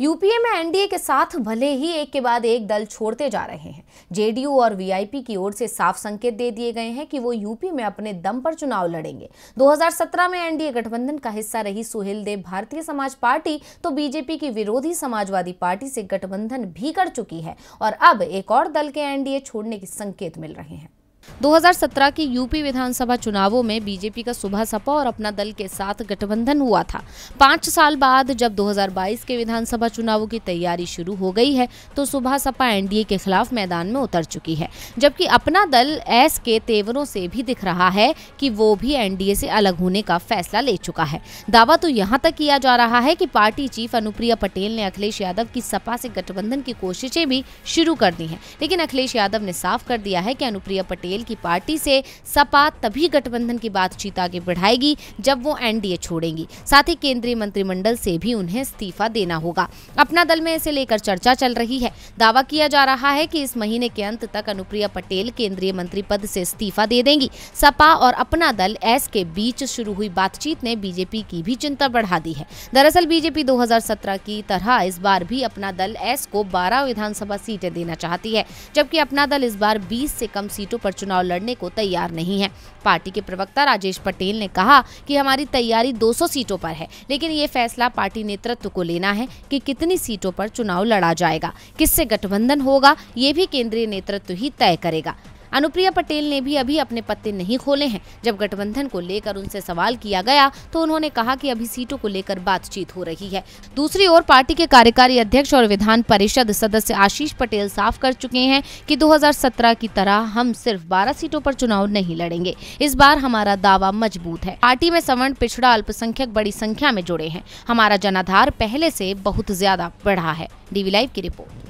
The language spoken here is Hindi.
यूपीए में एनडीए के साथ भले ही एक के बाद एक दल छोड़ते जा रहे हैं जेडीयू और वीआईपी की ओर से साफ संकेत दे दिए गए हैं कि वो यूपी में अपने दम पर चुनाव लड़ेंगे 2017 में एनडीए गठबंधन का हिस्सा रही सुहेल देव भारतीय समाज पार्टी तो बीजेपी की विरोधी समाजवादी पार्टी से गठबंधन भी कर चुकी है और अब एक और दल के एनडीए छोड़ने के संकेत मिल रहे हैं 2017 की यूपी विधानसभा चुनावों में बीजेपी का सुबह सपा और अपना दल के साथ गठबंधन हुआ था पांच साल बाद जब 2022 के विधानसभा चुनावों की तैयारी शुरू हो गई है तो सुबह सपा एनडीए के खिलाफ मैदान में उतर चुकी है जबकि अपना दल एस के तेवरों से भी दिख रहा है कि वो भी एनडीए से अलग होने का फैसला ले चुका है दावा तो यहाँ तक किया जा रहा है की पार्टी चीफ अनुप्रिया पटेल ने अखिलेश यादव की सपा से गठबंधन की कोशिशें भी शुरू कर दी है लेकिन अखिलेश यादव ने साफ कर दिया है की अनुप्रिया पटेल बघेल की पार्टी से सपा तभी गठबंधन की बातचीत आगे बढ़ाएगी जब वो एनडीए छोड़ेंगी साथ ही केंद्रीय मंत्रिमंडल से भी उन्हें इस्तीफा देना होगा अपना दल में इसे लेकर चर्चा चल रही है दावा किया जा रहा है कि इस महीने के अंत तक अनुप्रिया पटेल केंद्रीय मंत्री पद से इस्तीफा दे देंगी सपा और अपना दल एस के बीच शुरू हुई बातचीत ने बीजेपी की भी चिंता बढ़ा दी है दरअसल बीजेपी 2017 की तरह इस बार भी अपना दल एस को 12 विधानसभा सीटें देना चाहती है जबकि अपना दल इस बार 20 से कम सीटों पर चुनाव लड़ने को तैयार नहीं है पार्टी के प्रवक्ता राजेश पटेल ने कहा कि हमारी तैयारी 200 सीटों पर है लेकिन ये फैसला पार्टी नेतृत्व को लेना है कि कितनी सीटों पर चुनाव लड़ा जाएगा किससे गठबंधन होगा ये भी केंद्रीय नेतृत्व ही तय करेगा अनुप्रिया पटेल ने भी अभी अपने पत्ते नहीं खोले हैं जब गठबंधन को लेकर उनसे सवाल किया गया तो उन्होंने कहा कि अभी सीटों को लेकर बातचीत हो रही है दूसरी ओर पार्टी के कार्यकारी अध्यक्ष और विधान परिषद सदस्य आशीष पटेल साफ कर चुके हैं कि 2017 की तरह हम सिर्फ 12 सीटों पर चुनाव नहीं लड़ेंगे इस बार हमारा दावा मजबूत है पार्टी में सवर्ण पिछड़ा अल्पसंख्यक बड़ी संख्या में जुड़े हैं हमारा जनाधार पहले ऐसी बहुत ज्यादा बढ़ा है डीवी लाइव की रिपोर्ट